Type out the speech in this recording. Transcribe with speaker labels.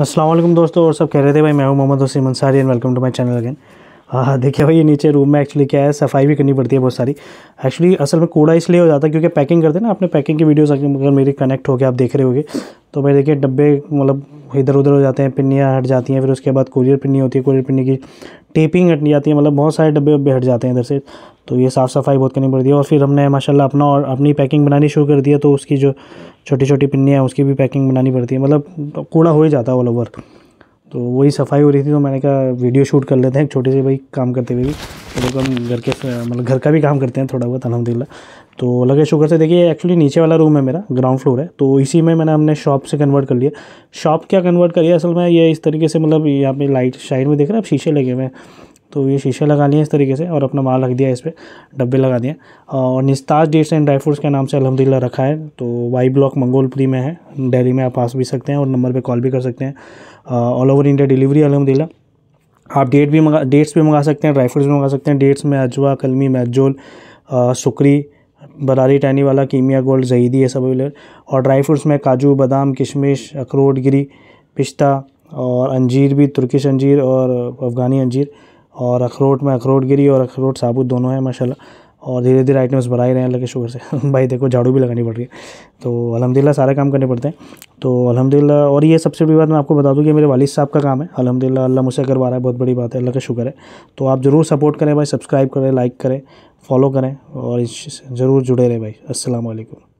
Speaker 1: असलम दोस्तों और सब कह रहे थे भाई मैं हूँ Mohammad Wasim Ansari and welcome to my channel again हाँ देखिए भाई ये नीचे रूम में एक्चुअली क्या है सफाई भी करनी पड़ती है बहुत सारी एक्चुअली असल में कूड़ा इसलिए हो जाता है क्योंकि पैकिंग करते हैं ना अपने पैकिंग की वीडियोस अगर मेरी कनेक्ट हो आप देख रहे होगे तो भाई देखिए डब्बे मतलब इधर उधर हो जाते हैं पिन्नियाँ हट जाती हैं फिर उसके बाद कुरियर पिन्नी होती है कुरियर पिन्नी की टेपिंग हट जाती है मतलब बहुत सारे डब्बे वब्बे हट जाते हैं इधर से तो ये साफ़ सफाई बहुत करनी पड़ती है और फिर हमने माशाल्लाह अपना और अपनी पैकिंग बनानी शुरू कर दी तो उसकी जो छोटी छोटी पिन्नियाँ हैं उसकी भी पैकिंग बनानी पड़ती है मतलब कूड़ा हो ही जाता है ऑल ओवर तो वही सफाई हो रही थी तो मैंने कहा वीडियो शूट कर लेते हैं छोटे से भाई काम करते हुए भी मतलब हम घर के मतलब घर का भी काम करते हैं थोड़ा बहुत अलहमदिल्ला तो लगे शुगर से देखिए एक्चुअली नीचे वाला रूम है मेरा ग्राउंड फ्लोर है तो इसी में मैंने हमने शॉप से कन्वर्ट कर लिया शॉप क्या कन्वर्ट करिए असल में ये इस तरीके से मतलब यहाँ पे लाइट शाइन में देख रहे हैं आप शीशे लगे हुए हैं तो ये शीशे लगा लिए इस तरीके से और अपना माल रख दिया इस पर डब्बे लगा दिए और निस्ताज डेट्स एंड ड्राई फ्रूट्स के नाम से अलहमदिल्ला रखा है तो वाई ब्लॉक मंगोलपुरी में है डेली में आप आस भी सकते हैं और नंबर पर कॉल भी कर सकते हैं ऑल ओवर इंडिया डिलीवरी अलहमदिल्ला आप डेट भी मंगा डेट्स भी मंगा सकते हैं ड्राई फ्रूट्स भी मंगा सकते हैं डेट्स में अजवा कलमी मैजोल सुकरी बरारी टैनी वाला कीमिया गोल्ड जहीदी ये सब अवेलेबल और ड्राई फ्रूट्स में काजू बादाम किशमिश अखरोट गिरी पिस्ता और अंजीर भी तुर्किश अंजीर और अफ़गानी अंजीर और अखरोट में अखरोट गिरी और अखरोट साबुत दोनों हैं माशाल्लाह और धीरे धीरे आइटम्स बढ़ा ही रहे हैं अल्लाह के शुगर से भाई देखो झाड़ू भी लगानी पड़ रही है तो अलहमदिल्ला सारे काम करने पड़ते हैं तो अलहमदिल्ला और ये सबसे बड़ी बात मैं आपको बता दूँ कि मेरे वालिद साहब का काम है अलहमदिल्ला अल्लाह मुझसे करवा रहा है बहुत बड़ी बात है अल्लाह का शुक्र है तो आप ज़रूर सपोर्ट करें भाई सब्सक्राइब करें लाइक करें फॉलो करें और ज़रूर जुड़े रहें भाई असलकम